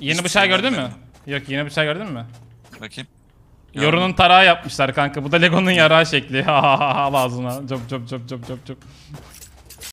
Yeni Hiç bıçağı şey gördün mü? Yok yeni bıçağı gördün mü? Bakayım. Yorunun tarağı yapmışlar kanka. Bu da Lego'nun yarağı şekli. Ha ha ha ha ağzına. Cop cop cop cop cop cop.